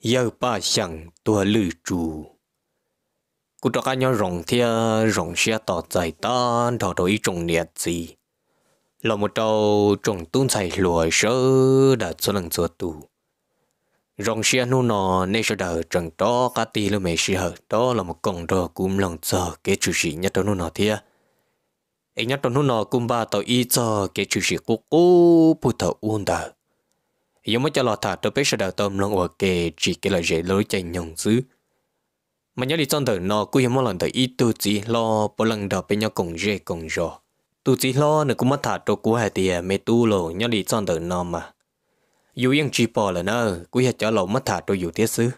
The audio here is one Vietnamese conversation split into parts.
yêu ba chẳng tua lư trù cụ cho cá nhau rồng thia rồng xe tỏ giải ta thọ đồ ý trồng nhiệt gì là một đầu trồng tuôn chạy lùa sơ đã cho lần cho tù rồng xe nu nọ nên sẽ đỡ trần đó cá tì lưu mẹ xe đó là một con đồ cũng lần cho cái chủ sĩ nhất đó nu nọ thia ấy nhất đó nu nọ cũng ba tàu ý cho cái chủ sĩ cố cố phụ thợ uôn đời yếu mới cho lọt thả tôi biết sẽ đào tôm lông ở kề chỉ cái là dễ lối chạy nhồng dữ mà nhớ đi trong thời nó cứ hiếm một lần thời ít tu chỉ lo bốn lần đào bên nhau cùng dễ cùng rõ tu chỉ lo nữa cũng mất thả tôi cú hai tiền mê tu lộ nhớ đi trong thời nó mà dù yên chỉ bỏ là nó cứ hết cho lộ mất thả tôi dù tiết xứ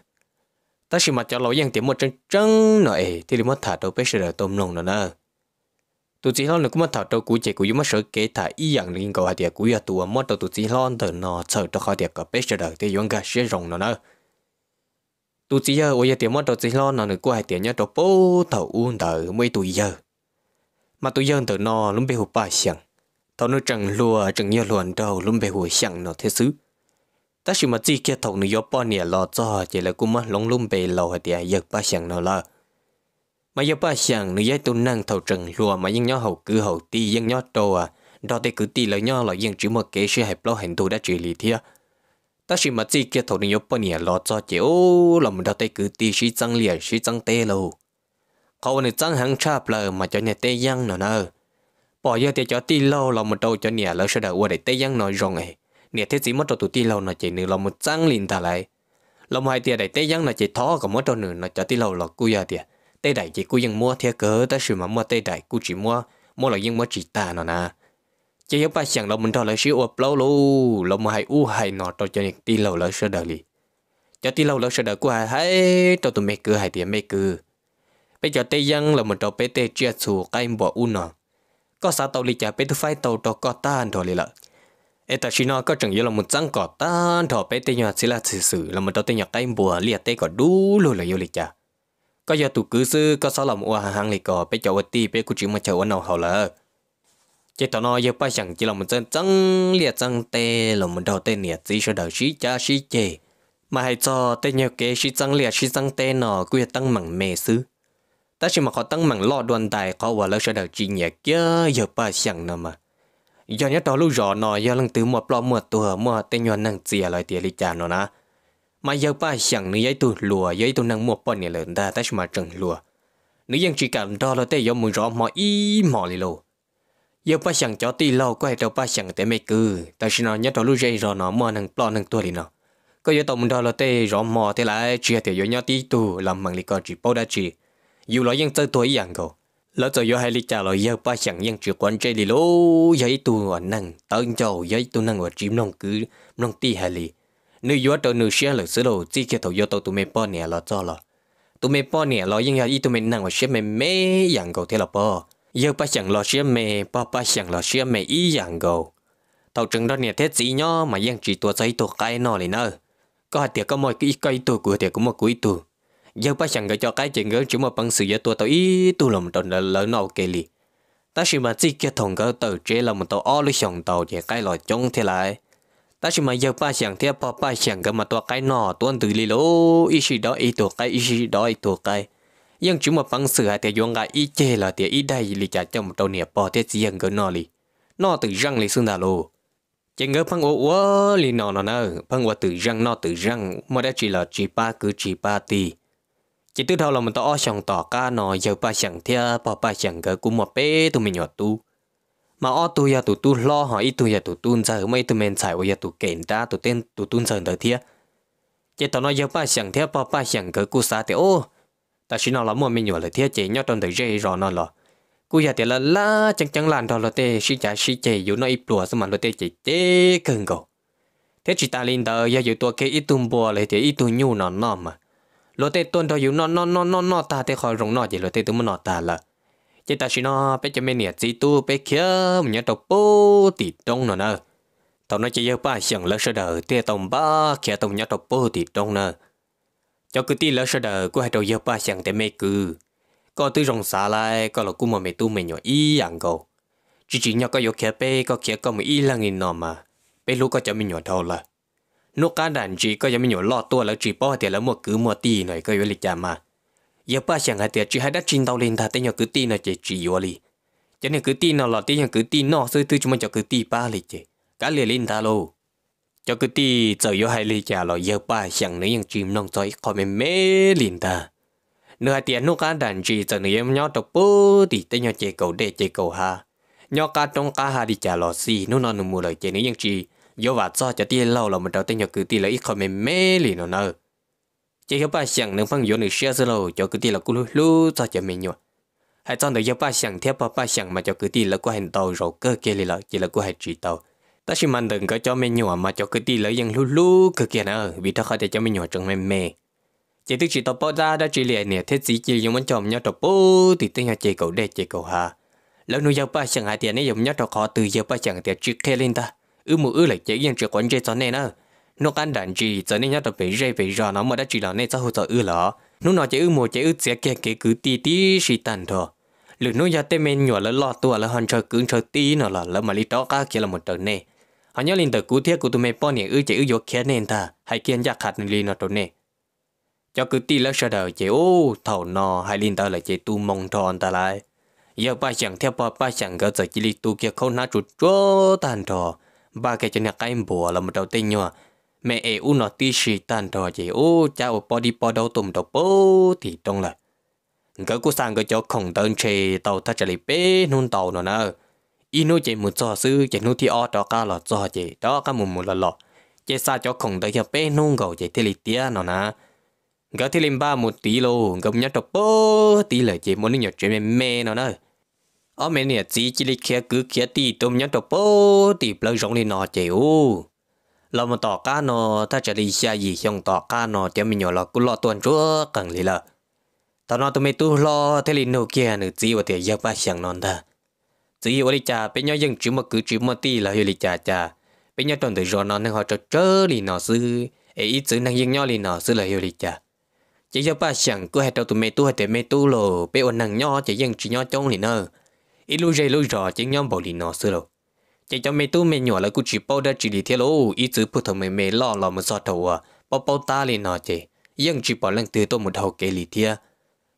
ta chỉ mà cho lộ yên tiếng một chân chân nọ thì mất thả tôi biết sẽ đào tôm lông nữa nơ tụi chỉ lo là cũng mất thảo đâu cú chỉ cú mất sợ kế thả y dạng liên cầu hạt địa cú ya tụi mất đầu tụi chỉ lo từ nó sợ cho khó địa có bế sợ đời thì yong cả sẽ rồng nó nữa tụi chỉ giờ ôi tiền mất đầu chỉ lo nó nữa cú hạt địa nhớ đầu bố thầu uôn đời mấy tụi giờ mà tụi giờ từ nó lúc bị hụt ba xiang thầu nó chẳng lùa chẳng nhớ luồn đâu lúc bị hụt xiang nó thế xứ ta chỉ mà chỉ kia thầu nó yếu bao nhiêu lo cho chỉ là cú mất lông lung bề lâu hạt địa giật ba xiang nó là mà giờ ba chẳng nếu giấy tôi năng thầu trần lùa mà dân nhó hậu cứ hậu ti dân nhó đồ à đó thì cứ ti lời nhó là dân chỉ một cái sự hẹp lo hành tu đã chỉ lý thiệt ta chỉ mà chỉ kia thầu đừng yếu bao nhiêu lo cho chéo là mình đó thì cứ ti sĩ trăng liền sĩ trăng tê lâu cậu này trăng hàng cha lờ mà cho nhà tê giang nữa nè bỏ giờ thì cho ti lâu là một đầu cho nhà lỡ sẽ đợi qua để tê giang nói rồi nghe. nhà thế gì mất đầu tụi ti lâu nó chỉ nữa là một trăng liền ta lại lòng hai tia để tê giang nó chỉ thó còn mất đầu nữa nó cho ti lâu là cua giờ à tiệt tê đại chỉ cú dân mua theo cớ ta sử mà mua tê đại cú chỉ mua mua là dân mua chỉ ta nó nè chỉ yếu ba chẳng là mình đó là sử ốp lâu lâu lâu mà hay u hay nọ cho cho những tí lâu là sơ đời li cho tí lâu là sơ đời của hay hay tôi tụi mẹ cứ hay tiền mẹ cứ bây giờ tê dân là mình đó bé tê chia sù cái bỏ u nọ có sao tàu li chả bé thứ phải tàu đó có tan thôi li lợ ê ta chỉ nói có chẳng yếu là một răng cỏ tan thọ bé tê nhỏ xí là sự sự là mình đó tê nhỏ cái bùa liệt tê có đủ luôn là yêu li chả có giờ tụ cứ sư có sáu lòng ua hàng lì cò bé chậu ti bé cũng chỉ mà chậu nào hầu lỡ chỉ tao nói giờ ba chẳng chỉ là một chân chân liệt chân tê là một đầu tê liệt chỉ cho đầu xí cha xí chê mà hãy cho tê nhiều cái xí chân liệt xí chân tê nó quy tăng mảng mề sư ta chỉ mà có tăng mảng lo đoàn tài có và lỡ cho đầu chỉ nhẹ kia giờ ba chẳng nào mà giờ nhớ đó lúc rõ nó giờ lần thứ một lo một tuổi một tê nhiều năng chia lại tiền lý nó na mà giờ ba chẳng nữ giấy tu lùa giấy tu năng mua bọn này lớn ta tách mà trần lùa nữ dân chỉ cảm đó là tay giống mùi rõ mò y mò lì lô giờ ba chẳng cho tì lâu quay đầu ba chẳng tới mấy cứ ta sẽ nói nhất đó lúc dây rồi nó mò năng lo năng tua lì nó có giờ tổng đó là tay rõ mò thế là chia thì giờ nhau tí tu làm mặn lì có chỉ bao đã chỉ dù nói dân tới tuổi dạng cầu lỡ rồi do hai lì trả lời giờ ba chẳng dân chỉ quan chơi lì lô giấy tu năng tới châu giấy tu năng ở chim nông cứ nông tì hai lì nếu yếu tàu nếu xe là sửa đồ chỉ cái thầu yếu tàu tụi mình bỏ nè là cho là tụi mình bỏ nè là những cái tụi mình năng ở xe mình mấy dạng cầu thế là bỏ giờ ba chẳng là xe mẹ ba ba chẳng là xe mẹ ý dạng cầu tàu trứng đó nè thế gì nhó mà giang chỉ tua giấy tua cái nó lên nữa có hạt tiệc có mọi cái cây tua của tiệc cũng một cái tua giờ ba chẳng cái cho cái chuyện gỡ chỉ một bằng sự giờ tua tàu ít tu làm tàu là lớn nào kề lì ta chỉ mà chỉ cái thằng cái tàu chế là một tàu o lấy chồng tàu để cái lò chống thế lại ta chỉ mà giờ ba chẳng theo ba ba chẳng cái mà tua cái nọ tuân từ lì lô ý gì đó ý tua cái ý gì đó ý tua cái nhưng chúng mà phăng sửa hay theo dõi cái ý chê là theo ý đây lì chả trong một đầu nè bỏ theo riêng cái nọ lì nọ từ răng lì xương đà lô chỉ ngỡ phăng ô ô lì nọ nọ nơ phăng qua từ răng nọ từ răng mà đã chỉ là chỉ ba cứ chỉ ba tì chỉ từ đầu là mình tao chẳng tỏ ca nọ giờ ba chẳng theo ba ba chẳng cái cũng một bé tụi mình nhọt tu mà ô tu ya tu tu lo họ ít tu ya tu tu giờ mấy tu men xài ô ya tu kén ta tu tên tu tu giờ đời thiệt chỉ tao nói giờ ba sáng thiệt ba ba sáng cỡ cú sa thì ô ta xin nói là mua mình nhỏ lời thiệt chỉ nhớ trong đời dây rồi nó là cú ya thì là la chẳng chẳng làm đó là thế, sĩ trả sĩ chế dù nó ít lúa xong mà là thế chỉ chế cần cầu thế chỉ ta linh đời ya dù tua cái ít tu bùa lời thế, ít tu nhu nó nó mà lo thế tuần đó dù nó nó nó nó ta thế khỏi rồng nó gì lời thế, tu muốn nó ta là chỉ ta chỉ nó bé cho mình nhặt gì tu bé kia mình nhặt đầu bố tỷ đông nữa nè tàu nó chỉ yêu ba chẳng lỡ sơ đờ, tia tàu ba kia tàu nhặt đầu bố tỷ đông nè cho cứ ti lỡ sơ đờ, của hai tàu yêu ba chẳng để mê cứ có tư rồng xả lại có là cú mà mẹ tu mình nhỏ y ăn cầu chỉ chỉ nhau có yêu kia bé có kia có mình y là nghìn nọ mà bé lúc có cho mình nhỏ thâu là nút cá đàn chỉ có cho mình nhỏ lo tua lỡ chỉ bỏ thì lỡ mua cứ mua tì, này có yêu lịch mà giờ ba chẳng hai thì chỉ hai đất chín tàu lên ta tên nhau cứ tin là chỉ chỉ vô li cho nên cứ tin nào là tên nhau cứ tin nó rồi tôi chúng mình cho cứ tin ba li chứ cả liền lên ta luôn cho cứ tin giờ vô hai li chả là giờ ba chẳng nữa những chim nông rồi khỏi mềm mê liền ta nửa tiền nó cá đàn chỉ giờ nửa em nhau đọc bố thì tên nhau chỉ cầu để chỉ cầu ha nhau cá trong cá ha đi chả là gì nó nó nụ mù lời chỉ nữa những chi vô và cho cho tiền lâu là mình đầu tên nhau cứ tin là ít khỏi mềm mê liền nó nữa chỉ hiểu ba chẳng nâng phăng yếu nữ xe sơ lô cho cứ đi là cú lú lú cho chở mình nhua hãy cho nữ hiểu ba chẳng theo ba ba chẳng mà cho cứ đi là cú hành tàu rồi cơ kia lì là chỉ là cú hành chỉ tàu ta chỉ mang đừng có cho mình nhua mà cho cứ đi là ยัง lú lú cơ kia nữa ờ, vì ta khó để cho mình nhua trong mềm mềm chỉ tức chỉ tao bỏ ra đã chỉ liền nè thế gì chỉ dùng mình chồng nhau tao bố thì tiếng nhà chỉ cậu đẹp chỉ cậu hà lâu nuôi giao ba chẳng hai tiền này dùng nhau tao khó từ giao ba chẳng tiền trước kia lên ta ư mu ư lại chế riêng chỉ quản chế cho nên nữa nó căn đàn chỉ cho nên nhớ được về dây về rò nó mới đã chỉ là nên cho hỗ trợ ư lỡ nó nói chỉ ư một chỉ ư chỉ kia cái cứ tí tí xì tàn thôi lực nó ra tên men nhỏ là lo tua là hoàn chơi cứng chơi tí nó là lỡ mà lý đó cá kia là một trận này họ nhớ lên từ cú thiết của tụi mày bao nhiêu ư chỉ ư vô kia nên ta hay kia nhắc khát nên liền nó trận này cho cứ tí lỡ sợ đời chỉ ô thầu nò hay lên tới là chỉ tu mong tròn ta lại giờ ba chẳng theo ba ba chẳng gỡ giờ chỉ li tu kia không nát chút chúa tàn thò ba cái chân nhà cái bùa là một đầu tên nhỏ mẹ ế u nó tí xì tàn đò chế u cha ô bó đi bó đâu tùm đồ bò thì đông là ngỡ cú sang cái chỗ khổng đơn chế tàu ta chả lì bế nôn tàu nó nè y nô chế mù cho sư chế nô thi o đó ca lọ cho chế đó ca mù mù lọ lọ chế xa chỗ khổng đơn hiệp bế nôn gầu chế thế lì tía nó nè ngỡ thế lìm ba một tí lô ngỡ nhá đồ bò tí lời chế muốn nhỏ chế mẹ mẹ nó nè ở mẹ nè chỉ chỉ lì kia cứ kia tí tôm nhá đồ bò tí bơ rộng lì nọ chế u เรามาต่อการนอถ้าจะรีชายีชงต่อการนอจะมีหยอเรากุลอตัวนจัวกังลีละตอนนอตัวไม่ตู้รอเทลินโนเกียหรือจีว่าเตียยักบ้าเสียงนอนเถอะจีว่าลิจ่าเป็นยอยังจืมกือจืมตีละยูลิจ่าจ่าเป็นยอตอนเดือดนอนนั่งหอจะเจอลีนอซื้อเอ้ยจืนั่งยิงยอลีนอซื้อละยูลิจ่า chỉ cho ba chẳng cứ hết đầu tụi mày tu hết mày tu lồ bé ôn năng nho chỉ dân chỉ nho trông liền nơ ít lu dây lu rò chỉ nhóm bảo liền nọ xưa lồ chỉ cho mấy tu mấy nhỏ là cứ chỉ bao đã chỉ đi theo lỗ ý chữ phụ thầu mấy mấy lo lo một so đầu à bao bao ta lên nó chỉ ยัง chỉ bảo lần từ tôi một đầu kể lì thia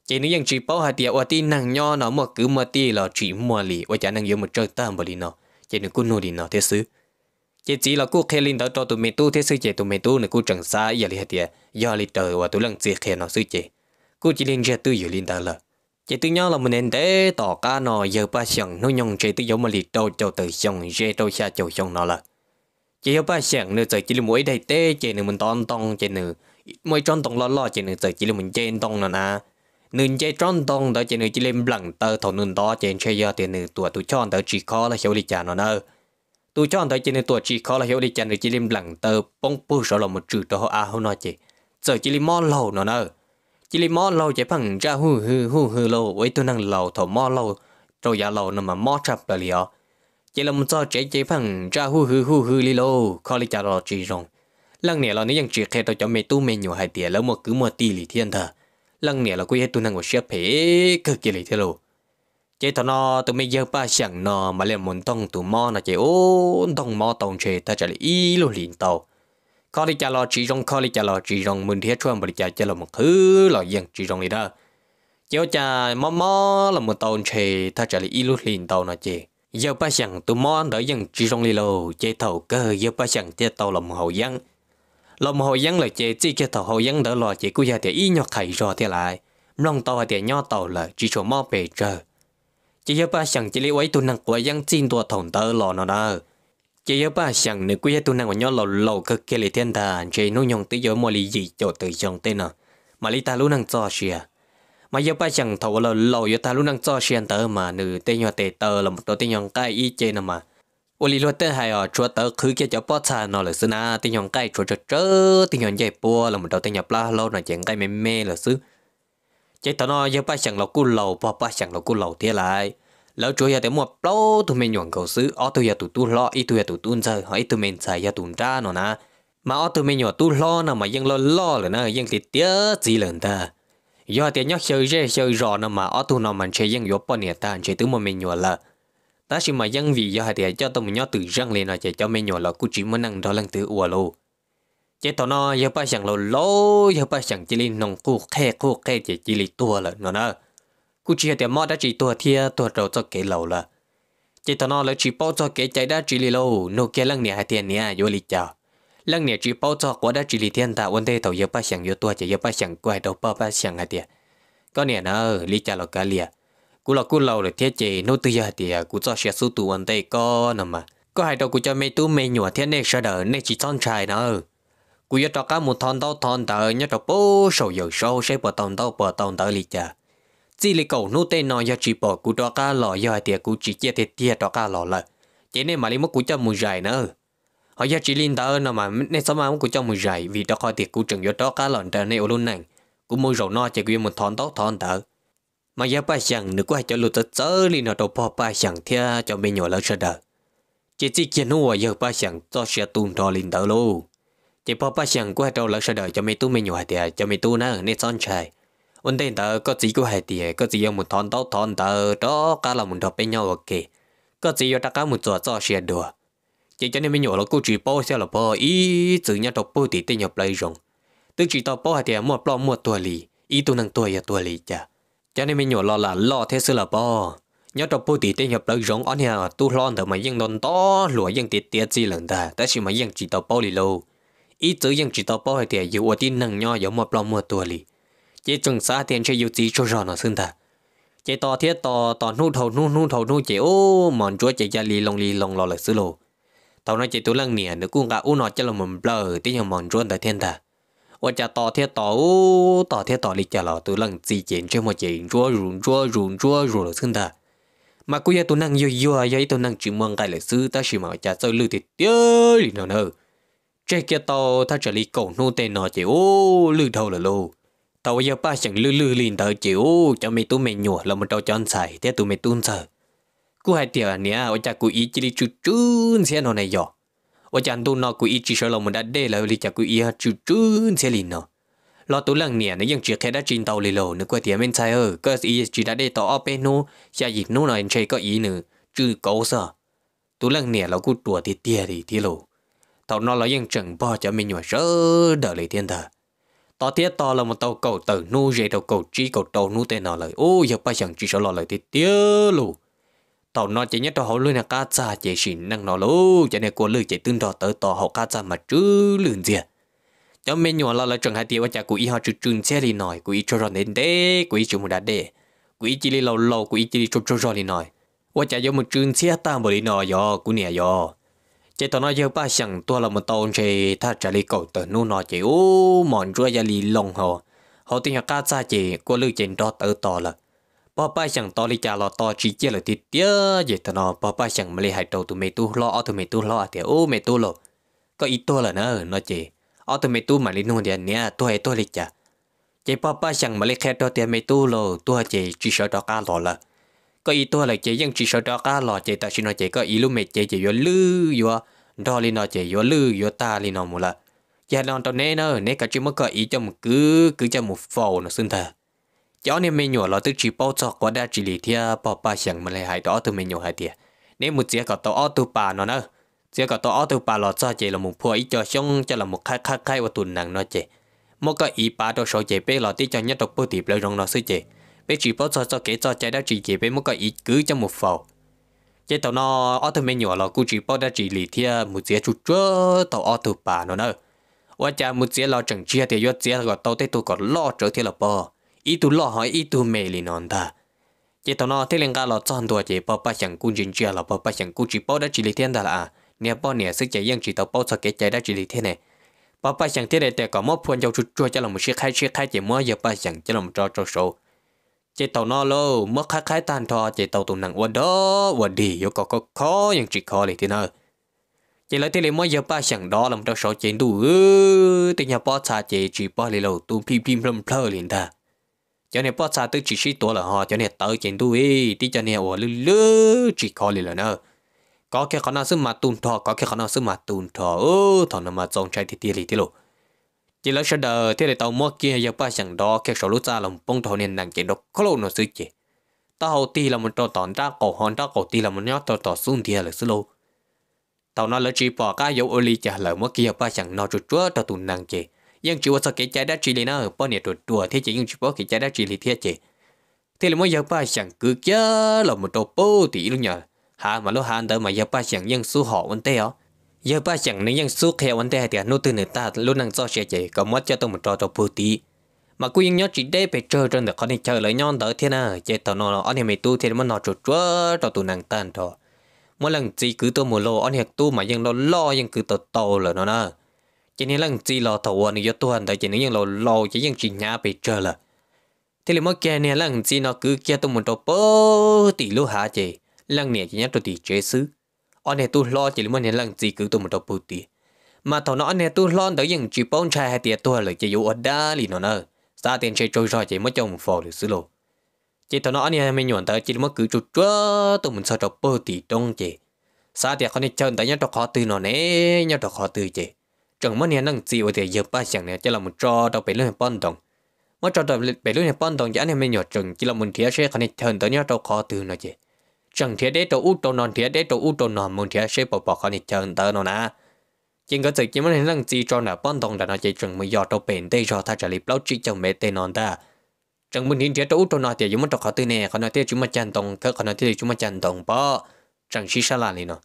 chỉ nếu ยัง chỉ bảo hai tiệt ti nàng nho nó mà cứ mà ti là chỉ mua lì và chả năng yêu một chơi ta mà lì nó chỉ nếu cứ nô lì nó thế xứ chỉ chỉ là cứ khe lên đó cho tụi mấy tu thế xứ chỉ tụi mấy tu này cứ chẳng xa giờ lì hai tiệt giờ lì trời và tụi lần chỉ khe nó xứ chỉ cứ chỉ lên ra tư giờ lên đó là chỉ tự nhau là mình nên để tỏ cá nó giờ ba sẵn nó nhong chỉ tự giống mà lì đâu cho tự sẵn dễ đâu xa cho sẵn nó là chỉ giờ ba sẵn nữa giờ chỉ là mỗi đây tê chỉ nữa mình tòn tòn chỉ nữa mỗi tròn tòn lo lo chỉ nữa giờ chỉ là mình trên tòn là na nên chơi tròn tòn đó chỉ nữa chỉ lên lẳng tờ thầu nên đó trên chơi giờ tiền nữa tuổi tuổi chọn tờ chỉ khó là hiểu đi trả nó nơ tuổi chọn tờ chỉ nữa tuổi chỉ khó là hiểu đi trả nữa chỉ lên lẳng tờ bông pu sợ là một chữ đó à hôm nọ chỉ giờ chỉ là mò lầu nó nơ chỉ li mò lâu chỉ bằng ra hù hù hù hù lâu với tôi năng lâu thầu mò lâu rồi giờ lâu nằm mà mò chập là liọ chỉ là một do chế chế bằng ra hù hù hù hù li lâu khó li chả lo chỉ rong lần này là nếu ยัง chỉ khi tôi cho mẹ tu mẹ nhiều hai tiền lâu một cứ một tỷ lì thiên thờ lăng này là quy hết tôi năng của sếp phế cực kỳ lì thiên lâu chế thằng nó tụi mày giờ ba chẳng nó mà liền muốn tông tụi mò nó chế ôn tông mò tông chế ta trả lại ý luôn liền tàu có đi chả lo chỉ rong có đi chả lo chỉ rong mình thiết chuẩn bồi chả chả lo một thứ lo yên chỉ rong đi đó chéo chả mò mò là một tàu chè ta chả là ilu liền tàu nó chè giờ ba chẳng tụi mò đỡ yên chỉ rong đi lô chè tàu cơ giờ ba chẳng chè tàu là một hậu yên là một hậu yên là chè chỉ cái tàu hậu yên đỡ lo chè cứ giờ thì y nhọt khẩy rồi thì lại lòng tàu thì nhọt tàu là chỉ số mò về chờ chỉ giờ ba chẳng chỉ lấy ấy tụi năng của yên chín tụi thằng tơ lo nó đó chỉ yếu ba chẳng nếu quý tu năng của nhau lâu lâu cơ kia lì thiên thần chỉ nô nhong tí yếu mua lì gì chỗ từ dòng tên à mà lì ta luôn năng cho xia à. mà yếu ba chẳng thầu lâu lâu yếu ta luôn năng cho xia tớ mà nữ tên nhỏ tề tờ là một tổ tên nhong cái ý chế nè mà ô lì luôn tên hay ở à, chỗ tớ khứ kia cho bớt xa nó là xứ na tên nhong cái chỗ chỗ chớ tên nhong dây bùa là một tổ tên nhỏ pla lâu là chẳng cái mềm mê là xứ chỉ tớ nó yếu ba chẳng lâu cú lâu ba ba chẳng lâu cú lâu thế lại lỡ chúa nhà tới mua lâu tụi mình nhuận cầu xứ ở tụi nhà tụi tu lo ít tụi giờ tụi tu giờ ít tụi mình xài nhà tụi ra nó nè mà ở tụi mình nhỏ tu lo nè mà dân lo lo rồi nè dân thì tiếc gì lần ta do tiền nhóc chơi chơi chơi rò nè mà ở tụi nó mình chơi dân yếu bao nhiêu ta chơi tụi mình nhỏ là ta chỉ mà dân vì do hai tiền cho tụi mình nhỏ tự răng lên nó chỉ cho mình nhỏ là cũng chỉ muốn năng đó lần tự uổng luôn chế tao nói, giờ ba chẳng lo lo giờ ba chẳng chỉ lên nông cụ khe cụ khe chỉ chỉ lên tua là nó nè cụ chỉ hạt mò đã chỉ tua thia tua đầu cho cái lầu là chỉ tao nó là chỉ bao cho cái chạy đã chỉ lì lâu nô kia lăng nè hai tiền nè vô Li chào lăng nè chỉ bao cho quá đã chỉ lì thiên ta vấn đề tàu yếu ba sảng yếu tua chỉ yếu ba sảng quay đầu ba ba sảng hai tiền có nè nó Li chào là cá lìa cú là cú lâu là thiết chế nô tư hai tiền à, cú cho xe số tu vấn đề có nè mà có hai đầu cú cho mấy tu mấy nhủa thiên nè sợ đỡ nè chỉ son chài nó cú yếu cho cá một thon tao thon tờ nhớ cho bố sầu dầu sâu sẽ bỏ tông tao bỏ tông tao Li chào chỉ là cầu nô tên nó giờ chỉ bỏ cú đó cả lò giờ thì cú chỉ chia thì chia đó cả lò lợ chỉ nên mà lấy mất cú cho mùi dài nữa họ giờ chỉ liên tao nó mà nên sao mà cú cho mùi dài vì đó coi thì cú chừng giờ đó cả lò trở nên luôn nè, cú mùi rầu no chỉ quyên một thon tóc thon tớ mà giờ ba chẳng được quay cho lụt tớ linh nó đâu bỏ ba chẳng thia cho mình nhỏ lỡ sợ đời chỉ chỉ kiến nó giờ ba chẳng cho sẽ tùm thò linh tớ luôn chỉ bỏ ba chẳng quay đâu lỡ sợ đời cho mấy tu mình nhỏ thì cho mấy tu nè nên son trời vấn đề đó có gì cũng hay thì có gì ông một thon tao thon tao đó cả là một đọc bên nhau ok có gì ở cả một chỗ cho xe đùa chỉ cho nên mình nhỏ là cô chỉ bao xe là bỏ ý chữ nhà đọc bút thì tên nhập lại rồng từ chỉ tao bao thì mua bao mua tuổi lì ý tu năng tuổi ya tuổi lì cha cho nên mình nhỏ lo là lo thế sự là bỏ nhớ đọc bút thì tên nhập lại rồng anh em tu lo được mà vẫn đòn to lúa vẫn tiệt tiệt gì lần ta ta chỉ mà vẫn chỉ tao bao lì lâu ý chữ vẫn chỉ tao bao thì yêu ở tin năng nhau giống mua bao mua tuổi lì chỉ trồng xã tiền chơi yêu tí cho rõ nó xưng ta chỉ to thiết to to nu thầu nu nu thầu nu chỉ ô mòn chúa chỉ gia lì lòng lì lồng lò lợt xứ lô tàu nó chỉ tú lăng nè nữa cũng cả u nọ chơi là mầm bờ tí nhầm mòn chúa tại thiên ta ô cha to thiết to ô to thiết to lì chả lò tú lăng gì chuyện chơi mà chỉ chúa rùn chúa rùn chúa rùn lợt xưng ta mà cứ tôi năng yêu yêu ấy tôi năng chịu mong cái lợt xứ ta chỉ mà cha chơi lư thì tiêu lì nó nơ chơi kia to ta trở lì cổ nu tên nó chỉ ô lư thầu là lô tao giờ ba chẳng lư lư liền tao chịu cho mày tu mày nhủa là một trò chọn xài thế tu mày tuôn sợ cú hai tiệt nè ôi cha cú ý chỉ đi chú chú xe nó này giỏ ôi cha tu nó cú ý chỉ sợ là một đã đê là đi cha cú ý chú chú xe liền nó lo tu lần nè nó vẫn chưa khai đã trình tàu lì lồ nữa quay tiệt bên sai ơ cơ ý chỉ đã đê tàu ở bên nó xa dịp nó này chơi có ý nữa chứ cố sợ tu lần nè là cú tua thì tiệt thì thì lồ tàu nó là vẫn chẳng bao cho mình nhủa rỡ đỡ lấy thiên thờ tao tiếc tao là một tàu cầu từ nu về tàu cầu trí cầu tàu nu tên nào lời ô giờ ba chẳng chỉ số lo lời thì tiếc lù tàu nó chỉ nhất tàu hậu luôn là cá cha chỉ xin năng nó lù cho nên của lưỡi chỉ tương đo tới tàu hậu cá cha mà chứ lưỡi gì cho mình nhỏ là là chẳng hai tiêu cha của y họ chữ chừng xe đi nói của y cho rồi đến đế của y chữ một đã đế của y chỉ đi lâu lâu của y chỉ đi cho cho rồi đi nói và cha do một chừng xe ta bởi đi nói yo của nè yo จตนาเยาป้าสั่งตัวละมตองเยถ้าจะลีกตนู่นอเจ้าหมอนรัวยาลีลงหอเขาติงกาซเจก็เลือเจนดอตอต่อละป้าป้าสังตัวลิจารอตัวชี้เจลติดเยอเจตนาป้าป้าสังมาลีหายตัวตุเมตุลออตุเมตุลอเดียวเมตุลก็อีตัวละเนอนอเจออตุเมตุมาลีนูเดียเนี้ยตัวไอตัวลิจาเจป้าป้าสังมาลีแค่ตัวเตียเมตุลตัวเจชี้เชอดอกาลอละ có ý tôi là chỉ chỉ sợ đó cá lò ta chỉ nói chỉ có ý mẹ chỉ chỉ vô lư vô đó li nó vô lư vô ta li nó mù giờ nó tao nè nó nè cả chỉ mới có ý cho một cứ cứ cho một phò nó xin thờ cháu nên mình là tức chỉ bao cho quá đa chỉ lì thia bỏ ba chẳng mà lại hại đó từ mình nhỏ hại tiệt nên một chiếc cả tàu ô tô nó nữa chiếc cả tàu ô tô bà lò cho chỉ là một phò ý cho xong cho là một khai khai khai và nàng nó chỉ một cái ý bà đó số chỉ bé lò tí cho nhất độc bơ tiệp lời rong nó sư bây chỉ bớt cho cho kế cho trái đã chỉ chỉ bé muốn có ít cứ cho một phẩu chế tàu nó ở thằng mình nhỏ là cô chỉ bớt đã chỉ lì thia một chế chút chớ tàu ở thằng bà nó nữa và cha một chế lo chẳng chia thì do chế gọi tàu thấy tôi còn lo trở thì là bò ít tôi lo hỏi ít tôi mê lì nón ta chế tàu nó thế lên ga lo chọn tuổi chế bớt ba chẳng cô chỉ chia là bớt ba chẳng cô chỉ bớt đã chỉ lì thiên ta là à. nè bò nè sức chế yên chỉ tàu bớt cho kế trái đã chỉ lì thiên này bà bà chẳng cho cho thế số. จตานอโลเมื่อคล้ายๆตันทอเจตาตุ่มนังวัดอวัดียก็ก็คออย่างจิคอเลยทีนะเจลที่เลยม่อยอป้าฉังดอลำตัาสอเจนดูเออติญาปอชาเจจีปอเลยเราตุ้มพิมพิมพลำเพลลินดาเจ้าเนี่ยป้อชาตึวจีชีตัวละฮะเจ้าเนี่ยเตอเจนดูเอที่เจ้าเนี่ยโอ้ลืลืจีคอเลยละเนอก็แค่ขนาดซึ่งมาตุนทอ ก็แค่ขนาดซึ่งมาตุนทอเออถอนมาจงใจที่ดีเลยที่โล chỉ là sợ đờ thế để tàu mua kia giờ ba chẳng đó kẹt sổ lúa ra làm bông thổ nên nặng chỉ đọc khó lâu nó xứ chỉ tàu hầu ti là một trò tòn ra cổ hòn ra cổ ti là một nhóc trò tỏ xuống thì là xứ lâu tàu nó lỡ chỉ bỏ cá dấu ô ly chả lỡ mua kia ba chẳng nó chuột chúa tàu tụi nàng chế nhưng chỉ có sau cái trái đá chỉ lên nó bỏ nhiêu chuột chùa thế chỉ nhưng chỉ bỏ cái trái đá chỉ lên thế chỉ thế là mỗi giờ ba chẳng cứ chớ là một trò bố thì luôn nhở hà mà lúc hà anh tới mà giờ ba chẳng nhưng số họ vẫn tế ó giờ ba chẳng nên yang suốt khéo anh ta thì nô tư nửa ta luôn đang do xe chạy có mất cho tôi một trò trò bù tí mà cô nhớ chỉ để phải chơi cho được con đi chơi lấy nhon đỡ thế nào chơi tao nó anh em mày tu thì mới nó chuột chúa cho tụ nàng tan thôi mỗi lần chỉ cứ tôi một lô anh hẹt tu mà ยัง lo lo ยัง cứ tao tàu là nó nè cho nên lần chỉ lo thầu anh do tuần tại cho nên lo lo chỉ ยัง chỉ nhá phải chơi là thế là mất cái này lần chỉ nó cứ kia tôi một trò bố tỷ lúa hả chị lần nè chỉ nhớ tôi tỷ chế xứ anh này tôi lo chỉ là muốn nên lần gì cứ tôi một đầu bù tì mà thằng nó anh này tôi lo tới những chỉ bông chai hay tiệt tua là chỉ dụ ở đa lì nó nè xa tiền chơi trôi rồi chỉ mất chồng phò được xứ lộ chỉ thằng nó anh này mình nhọn tới chỉ mất cứ chút chúa tôi muốn sao đầu bù tì đông chỉ xa tiền con này chơi tới nhau đầu khó từ nó nè nhau đầu khó từ chỉ chẳng mất nên lần gì ở tiệt giờ ba chẳng này chỉ là một trò đầu bể lên bón đồng mà trò đầu bể lên bón đồng chỉ anh này mình nhọn chừng chỉ là một thiệt sẽ con này chơi tới nhau đầu khó từ nó chỉ chẳng thiệt đấy tổ út tổ non thiệt đấy tổ út tổ non muốn thiệt sẽ bỏ bỏ khỏi chân tớ nó nè chính cái sự chỉ muốn hình rằng chỉ cho nó bọn đồng đã nó chỉ chẳng mới do tổ bền đây cho thay trả lời lâu chỉ chừng mẹ tê non ta chẳng muốn hình thiệt tổ u tổ non thiệt muốn tổ khó tư nè còn nói thiệt chúng mà chân tông cơ còn nói thiệt chúng mà chân tông bỏ chẳng chỉ sao là này nó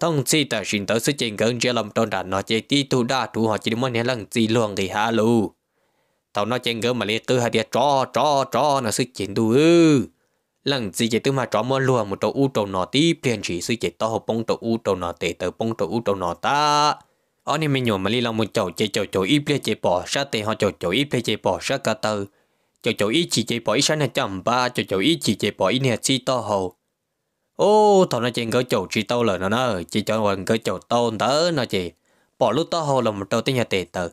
thông chi ta xin tới sự chính gần chỉ làm tôn đã nói chỉ tí tu đa tu họ chỉ muốn hình rằng chỉ luôn thì hạ lù tao nói chuyện gỡ mà liệt tư hai đĩa trò trò trò nó sự chuyện tu ư lần gì chỉ tư mà chó mua lùa một đầu u trâu nọ tí liền chỉ suy chỉ to hộp bông trâu u trâu nọ tệ tờ bông trâu u trâu nọ ta ở nên mình nhổ mà li lòng một chậu chế chậu chậu ít liền chế bỏ sa tệ họ chậu chậu ít liền chế bỏ sa cả tờ chậu chậu ít chỉ chế bỏ ít sáng này chậm ba chậu chậu ít chỉ chế bỏ ít này chi to hầu ô thằng nó chỉ gỡ chậu chi tao lời nó nó chỉ cho quần gỡ chậu tao tớ nó chỉ bỏ lúc to hầu là một đầu tiếng nhà tệ tờ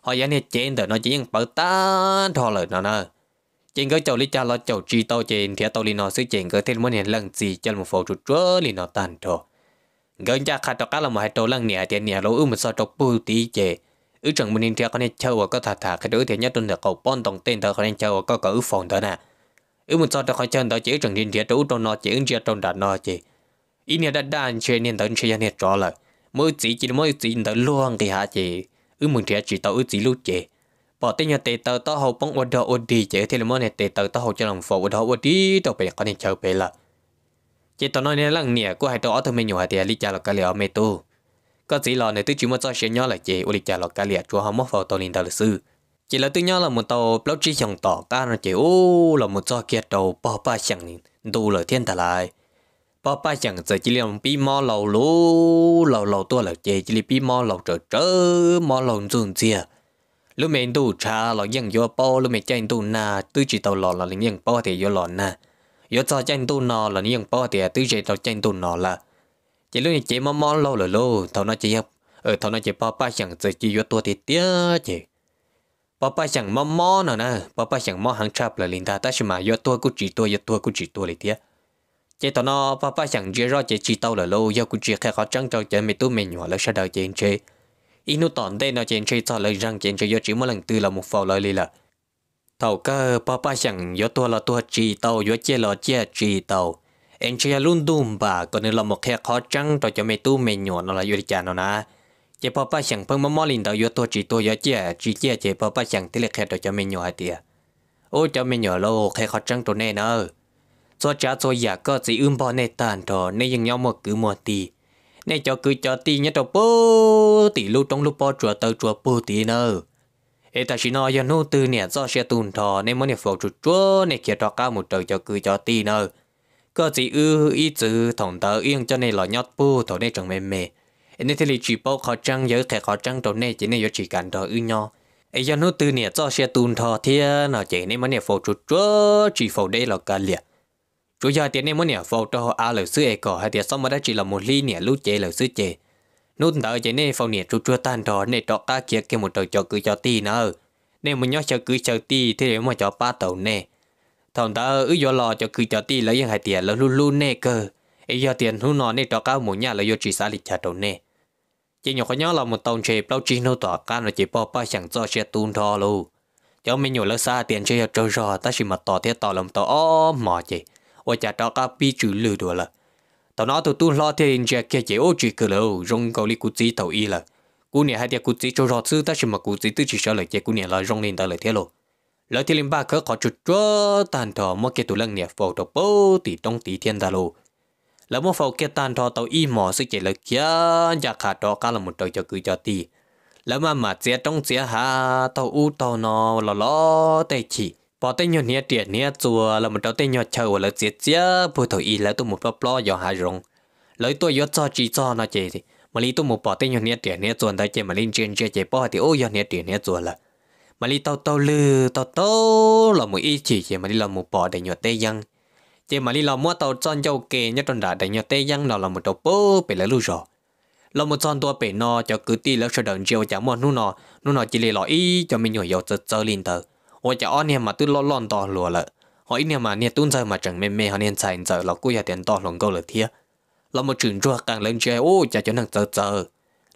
họ giá này chế tờ nó chỉ những bảo ta thò lời nó nó chuyện cái chầu lý cha lo chầu chi tàu trên thì tàu li nó sự chuyện cái thêm một hiện lần gì cho một phố chút chúa li nó tàn trò gần cha khát tao cá là một hai tàu lần nhẹ thì nè lỗ ưu một sao tao bù tí chè ứ chẳng mình nên theo con nên châu có thà thà cái đứa thì nhất tuần được cầu bón tổng tiền thờ con nên châu có cỡ phòng đó nè ứ một sao tao khỏi chân tao chỉ chẳng nên theo tao tao nó chỉ ứng chia tao đặt nó chè ý nè đã đan chơi nên tao chơi nên trò lời mỗi chỉ chỉ mỗi chỉ tao luôn cái hạ chè ứ mình theo chỉ tàu ứ chỉ lúc chè bỏ tên nhà tệ tờ tao hậu bóng ở đó ở đi chế thì là món này tệ tờ tao hậu cho lòng phố ở đó ở đi tao phải con này chờ về là chế tao nói này lăng nè của hai tao ở thằng mình nhiều hai tiền lý cha là cái lẹo mê tu có chỉ là này tứ chỉ một cho xe nhỏ là chế ở lý cha là cái lẹo chúa không mất vào tao nên đạo lịch sư chỉ là tứ nhau là một tàu blog chỉ chẳng tỏ ca nó chế ô là một cho kia tàu bỏ ba chẳng đủ lời thiên thả lại bỏ ba chẳng giờ chỉ làm bi mò lầu lú lầu lầu tua là chế chỉ là bi mò lầu trở trở mò lầu dùng chia lúc mình tu cha lo dân vô po lúc mình chạy tu na tư chỉ tàu lò là lính dân po thì vô lò na vô cho chạy tu nò là lính dân po thì tư chỉ tàu chạy tu nò là chỉ lúc này chỉ mò mò lâu rồi lâu thầu nó chỉ học ở thầu nó chỉ po ba chẳng chỉ chỉ vô tua thì tía chỉ po ba chẳng mò mò nè na po ba chẳng mò hàng trap là lính ta ta chỉ mà vô tua cũng chỉ tua vô tua cũng chỉ tua là tía chỉ tao nó pa ba chẳng chỉ rõ chỉ chỉ tàu là lâu vô cũng chỉ khai khó chân cho chỉ mình tu mình nhỏ là sao đời chỉ chơi ít inu tòn đây nó chén chơi cho lời rằng chén chơi do chỉ một lần từ là một phò lời lì là tàu cơ papa chẳng do tua là tua chỉ tàu do chia là chia chỉ tàu anh chơi luôn đùm bà còn nếu là một khe khó trắng tàu cho mấy tu mấy nhỏ nó là do cha nó na chế papa chẳng phân mà mò lìn tàu do tua chỉ tua do chia chỉ chia chế papa chẳng tí lệ khe tàu cho mày nhỏ hai tia ô cho lâu khe khó trắng tàu nè nơ cho cha cho giả cơ chỉ ưm bò nè tàn tàu nè dừng nhau một cứ một tí nên cho cứ cho tì nhớ trâu bố tì lưu trong lúc bó chùa tàu chùa bố tì nơ ê ta chỉ nói cho nô tư nè do xe tùn thò nên muốn nè phổ chùa chúa nè kia trò cao một trời cho cứ cho tì nơ cơ chỉ ư ý chữ thòng tờ yên cho nên lò nhót bố thổ nên chẳng mềm mềm mê nên thì chỉ bao khó trăng nhớ thẻ khó trăng trong này chỉ nên chỉ cần đó ư nhau ấy do nô tư nè do xe tùn thò thiên nó chỉ nên mà nè phổ chuột chúa chỉ phổ đây là cả liệt rồi giờ tiền em muốn nè vào cho à lẩu sư ấy có hay tiền xong mà đã chỉ là một ly nè lú chế lẩu sư chế nút tới chế này phòng nè chú chua tan đó nè cho ta kia kia một tàu cho cứ cho ti nữa nên mình nhớ cho cứ cho ti thế để mà cho ba tàu nè thằng ta ư do lo cho cứ cho ti lấy hai tiền là luôn luôn nè cơ ấy giờ tiền hú nó nè cho cao một nhà là do chỉ xả lịch chặt đầu nè chỉ nhỏ có nhớ là một tàu chế bao chi nô tỏ can là chỉ bỏ ba chẳng do xe tuôn thò luôn cho mình nhổ lỡ xa tiền chơi trâu rò ta chỉ mà tỏ thế tỏ lòng tỏ ó mò chị và 我家找个比主流多了。tao nói tụi tôi lo thì anh chị kia chỉ ô chỉ cửa lâu rong cầu li cụ chỉ tàu y là cú nhà hai đứa cụ chỉ cho rõ chứ ta chỉ mà cụ chỉ tự chỉ sợ là chỉ cụ nhà là rong lên ta là thế lo lỡ thì lên ba khớ khó chút chúa tàn thọ mất cái tụi lăng nhà phò tàu bố tỷ tông tỷ thiên ta lo lỡ mất phò kia tàn thọ tàu y mỏ sức chỉ là kia nhà khả đó cả là một trời cho cứ cho tỷ lỡ mà mà chia trong chia hà tàu u tàu nò lo lo tê chỉ bỏ tay nhọn nhẹ trẻ nhẹ chùa là một đầu tay nhọn chờ là chết chết bùi thổi y là tôi một bắp lo gió hà rồng lấy tôi gió cho chỉ cho nó chết thì mà lý tôi một bỏ tay nhọn nhẹ trẻ nhẹ chùa ta chết mà linh trên chè chè bỏ thì ô nhọn nhẹ trẻ nhẹ chùa là mà lý tao tao lư tao tao là một ý chỉ chè mà đi là một bỏ để nhọn tay răng chết mà đi là mua tao chọn dâu kê nhất tròn đã để nhọn tay răng nó là một đầu bố bị lấy lưu rồi là một chọn tua bể no cho cứ ti lỡ sờ đòn chiều chẳng mua nu nó, nu nó chỉ lấy lọ ý cho mình nhỏ dầu chơi linh tới 我จะอ้อนเนี่ยมาตุ้นล้อล้อนต่อหลัวละหอยเนี่ยมาเนี่ยตุ้นใจมาจังเมเมเขาเนี่ยใจเจอเรากูอยากเตียนต่อหลงก็เลยเทียเรามาจืนจัวกลางเรื่องเจ้โอ้จะจะนั่งเจอเจอ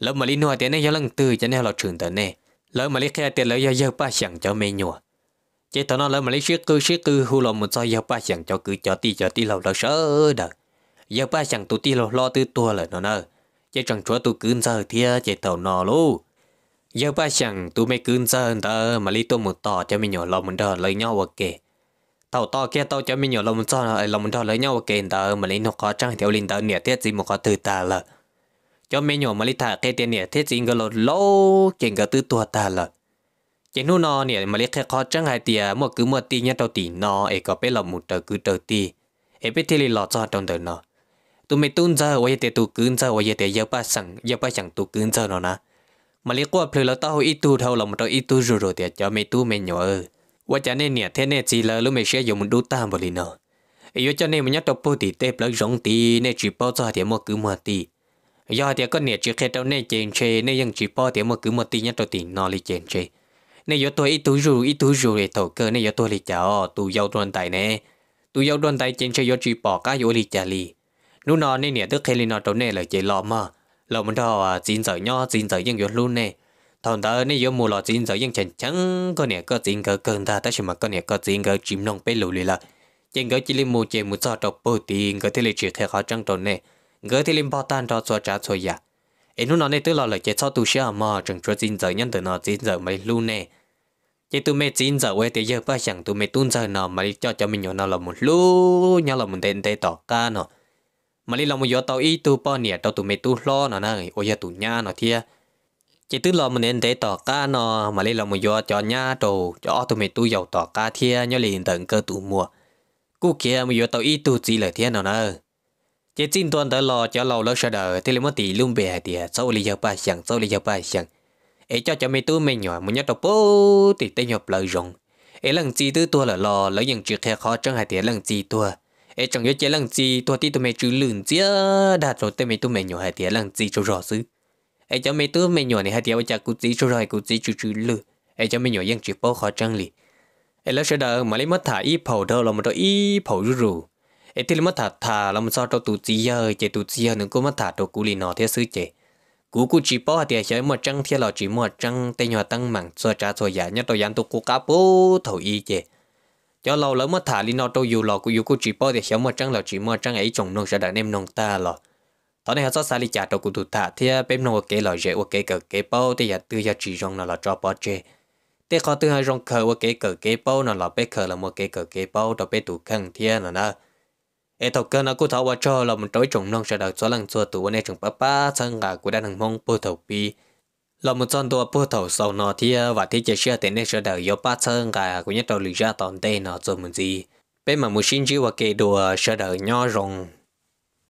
แล้วมาลีนัวเตียนเนี่ยยังลังตื้อจะเนี่ยเราจืนแต่เนี่ยแล้วมาลีแค่เตียนแล้วเยอะๆป้าเสียงเจ้าเมยัวเจ้ตอนนั้นแล้วมาลีเชื่อคือเชื่อคือฮูเราหมดใจเยอะป้าเสียงเจ้าคือเจ้าตีเจ้าตีเราเราเชื่อเด้อเยอะป้าเสียงตัวตีเราล้อตื้อตัวเลยเนาะเนอะเจ้จังจัวตัวกืนเจอเทียเจ้ตอนนั้นลู giờ ba chẳng tụi mày cứ dân ta mà lý tụi một tỏ cho mình nhỏ lòng mình đờ lấy nhau ok tàu to kia tao cho mình nhỏ lòng cho ờ, lòng đờ lấy nhau ok ta mà lý nó có trang theo linh tớ nè tiết gì mà có từ ta là cho mình nhỏ mà lấy thả cái tiền nè tiết gì ngờ lột lô kiện cả tư tua ta là chỉ nu nó nè mà lấy cái khó chẳng hai tiền một cứ một tí nhá tao tí nó ấy có biết lòng một tờ cứ tờ tí ấy biết thì lý lọt cho trong tờ nó tụi mấy tuôn giờ vậy thì tụi cứ giờ vậy thì giờ ba chẳng giờ ba chẳng tụi cứ giờ nó nè mà liên quan phải là tao hồi ít tu thâu là một tao ít tu rồi rồi thì cho mày tu mày nhỏ ơ qua chả nên nè thế nè chỉ là lúc mày sẽ dùng một đôi tam vào lì nó ý cho nên mình nhắc tao po thì tép lấy rong tí nè chỉ po cho thì mà cứ mà tí do thì có nè chỉ khi tao nè chèn chê nè ยัง chỉ po thì mà cứ mà tí nhắc tao tí nó lì chèn chê nè do tôi ít tu rồi ít tu rồi thì thầu cơ nè do tôi lì chào tu giàu đoàn tài nè tu giàu đoàn tài chèn chê do chỉ bỏ cá vô lì chả lì lúc nọ nè nè tức khi lì nó tao nè là chỉ lọ mà lò mình đó chín à, giờ nho chín giờ nhưng giọt luôn nè thằng ta nè giọt mua lò chín giờ nhưng chẳng chẳng có nè có chín cơ cơn ta ta chỉ mà có nè có chín cơ chìm nông bê lù lì là chẳng có chỉ lên mù chè mù cho trọc bơ tiền có thể lấy chuyện khai khó trăng tròn nè có thể lên bao tan cho cho trả dạ. cho ya em nói nói tới lò lời chạy cho tu sửa mà chẳng cho chín giờ nhân từ nó chín giờ mới luôn nè chỉ tụi mẹ chín giờ quay tới giờ ba chẳng tụi mẹ tuôn giờ nó mà cho cho mình nhỏ nó là một lú nhau là một tên tê tỏ ca nọ mà lý lòng một giờ tàu ít tu bao nè tàu tụi mày tu lo nó nè ôi giờ tụi nha nó thia chỉ tức là mình nên để tỏ cá nó mà lý lòng một giờ cho nha tàu cho ô tụi mày tu giàu tỏ cá thia nhớ liền tận cơ tụ mùa cú kia một giờ tàu ít tu chỉ là thia nó nè chỉ tin tuần tới lò cho lò lỡ sợ đời thì lấy mất tỷ luôn bè thì sau lý do ba xăng sau lý do ba xăng ấy cho cho mày tu mày nhỏ muốn nhớ tàu bố thì tay nhập lời rồng ấy lần gì tư tua là lò lò những chuyện khe khó chẳng hay thì lần gì ấy chẳng nhớ chế lần gì tôi thì tụi mày chữ lửng chia đạt rồi tụi mày tụi mày nhổ hai tiếng lần gì cho rõ xứ, ấy cho mày tụi mày nhổ này hai tiếng bây giờ cũng gì cho rồi cũng gì chữ chữ lử ấy cho mày nhỏ ยัง chỉ bao khó trăng lì lỡ lúc đó mà lấy mất thả y phẩu đâu là một đôi y phẩu rú rú ấy thì lấy mất thả thả làm sao cho tụi gì giờ chế tụi gì giờ đừng có mất thả tụi cú lì nọ thế sư chế cú cú chỉ bao thì sẽ một trăng thì là chỉ một trăng tay nhỏ tăng mảng cho cha cho giả nhất tôi dám tụi cú cá bố thầu y chế cho lâu lỡ mất thả lý nó trâu dù lò của dù cô chỉ bó để hiểu mà trăng là chỉ mà trăng ấy trồng nông sẽ đàn em nông ta lò tối nay họ cho xa lý trả trâu của tụt thả thì bếp nông kế lò dễ kế cờ kế bao thì giờ tư giờ chỉ trồng nó là cho bó chê thế khó tư hai rong khờ kế cờ kế bao nó là bé cờ là một cái cờ kế bao đó bé tụ khăn thì là nó ê thầu cơ nó cứ thảo qua cho là một trối chồng nông sẽ đào cho lần xua tụ anh em chồng ba ba sang gà của đàn hàng mông bơ thầu pi lòng một trong tổ bộ thầu sau nó thì và thì chỉ sẽ tiền sẽ đợi yếu ba chân cả cũng nhất đầu lý ra toàn tên nó cho mình gì bên mà một sinh chữ và kê đồ sẽ đợi nhỏ rồng